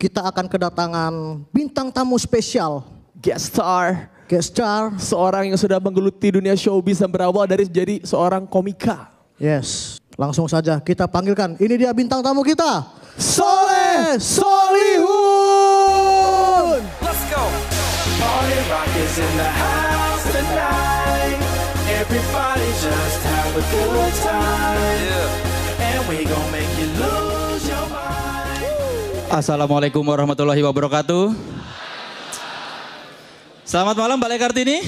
Kita akan kedatangan bintang tamu spesial. Guest star. Guest star. Seorang yang sudah menggeluti dunia showbiz dan berawal dari jadi seorang komika. Yes. Langsung saja kita panggilkan. Ini dia bintang tamu kita. Soleh Solihun. Let's go. Everybody just have a good time. Yeah. And we gonna make you look. Assalamualaikum warahmatullahi wabarakatuh. Selamat malam Mbak Kartini.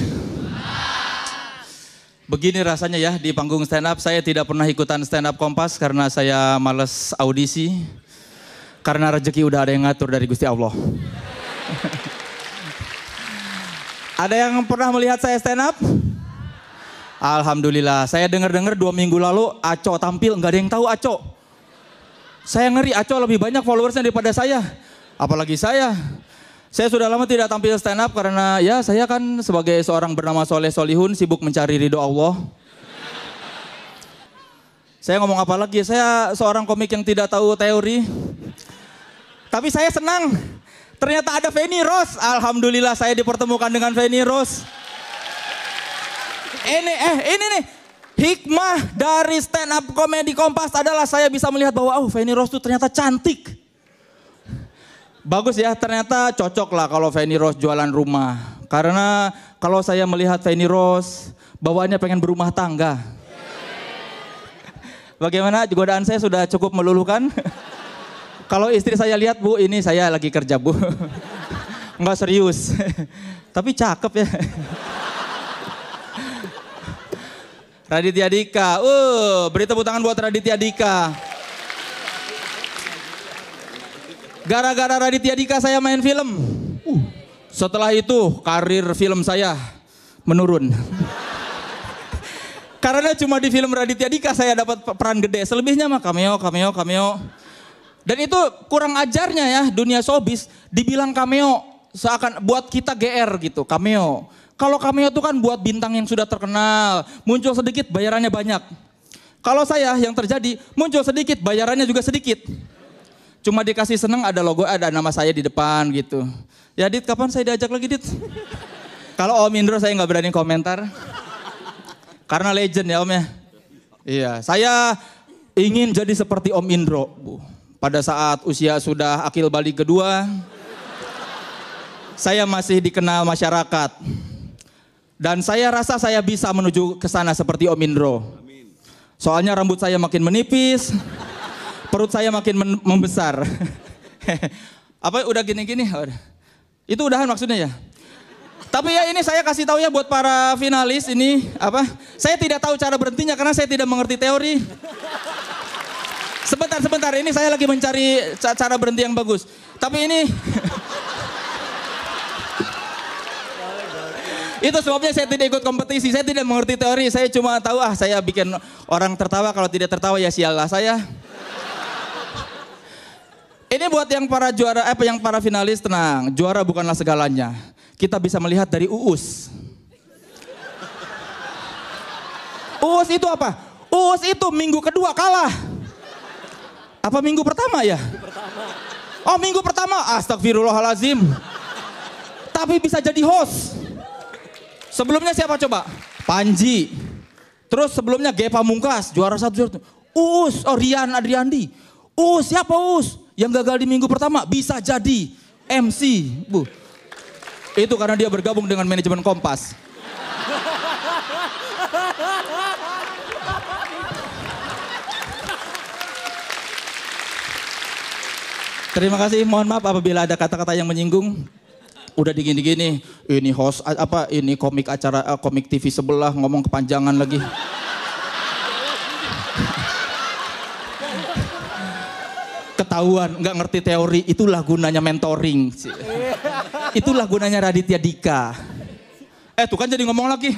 Begini rasanya ya di panggung stand up saya tidak pernah ikutan stand up Kompas karena saya males audisi. Karena rezeki udah ada yang ngatur dari Gusti Allah. ada yang pernah melihat saya stand up? Alhamdulillah, saya dengar-dengar dua minggu lalu Aco tampil, nggak ada yang tahu Aco. Saya ngeri Aco lebih banyak followersnya daripada saya. Apalagi saya. Saya sudah lama tidak tampil stand up karena ya saya kan sebagai seorang bernama Soleh Solihun sibuk mencari ridho Allah. Saya ngomong apa lagi? Saya seorang komik yang tidak tahu teori. Tapi saya senang. Ternyata ada Feni Rose. Alhamdulillah saya dipertemukan dengan Feni Rose. Ini eh ini nih Hikmah dari stand up komedi Kompas adalah saya bisa melihat bahwa oh Feni Rose itu ternyata cantik. Bagus ya, ternyata cocok lah kalau Feni Rose jualan rumah. Karena kalau saya melihat Feni Rose, bawaannya pengen berumah tangga. Bagaimana godaan saya sudah cukup meluluhkan? kalau istri saya lihat, Bu, ini saya lagi kerja, Bu. Enggak serius. Tapi cakep ya. Raditya Dika. Uh, beri tepuk tangan buat Raditya Dika. Gara-gara Raditya Dika saya main film. Uh, setelah itu karir film saya menurun. Karena cuma di film Raditya Dika saya dapat peran gede. Selebihnya mah cameo, cameo, cameo. Dan itu kurang ajarnya ya dunia showbiz dibilang cameo seakan buat kita GR gitu, cameo. Kalau cameo itu kan buat bintang yang sudah terkenal, muncul sedikit bayarannya banyak. Kalau saya yang terjadi, muncul sedikit bayarannya juga sedikit. Cuma dikasih seneng ada logo, ada nama saya di depan gitu. Ya Dit, kapan saya diajak lagi Dit? Kalau Om Indro saya nggak berani komentar. Karena legend ya Om ya. Iya, saya ingin jadi seperti Om Indro. Bu. Pada saat usia sudah akil balik kedua, saya masih dikenal masyarakat. Dan saya rasa saya bisa menuju ke sana seperti Om Indro. Soalnya rambut saya makin menipis, perut saya makin membesar. Apa udah gini-gini? Itu udahan maksudnya ya. Tapi ya ini saya kasih tahu ya buat para finalis ini apa? Saya tidak tahu cara berhentinya karena saya tidak mengerti teori. Sebentar, sebentar. Ini saya lagi mencari cara berhenti yang bagus. Tapi ini Itu sebabnya saya tidak ikut kompetisi. Saya tidak mengerti teori. Saya cuma tahu ah saya bikin orang tertawa. Kalau tidak tertawa ya sial lah saya. Ini buat yang para juara, eh yang para finalis tenang. Juara bukanlah segalanya. Kita bisa melihat dari uus. Uus itu apa? Uus itu minggu kedua kalah. Apa minggu pertama ya? Oh minggu pertama, astagfirullahalazim. Tapi bisa jadi host. Sebelumnya siapa coba? Panji. Terus sebelumnya Gepa Mungkas, juara satu. Juara Uus, oh Rian Adriandi. Uus, siapa Uus? Yang gagal di minggu pertama, bisa jadi MC. Bu. Itu karena dia bergabung dengan manajemen Kompas. Terima kasih, mohon maaf apabila ada kata-kata yang menyinggung udah digini-gini, ini host apa ini komik acara eh, komik TV sebelah ngomong kepanjangan lagi. Ketahuan, nggak ngerti teori, itulah gunanya mentoring. Itulah gunanya Raditya Dika. Eh, tuh kan jadi ngomong lagi.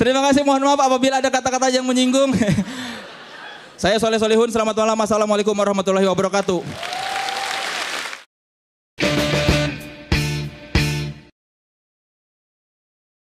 Terima kasih, mohon maaf apabila ada kata-kata yang menyinggung. Saya Soleh Solihun, selamat malam. Assalamualaikum warahmatullahi wabarakatuh.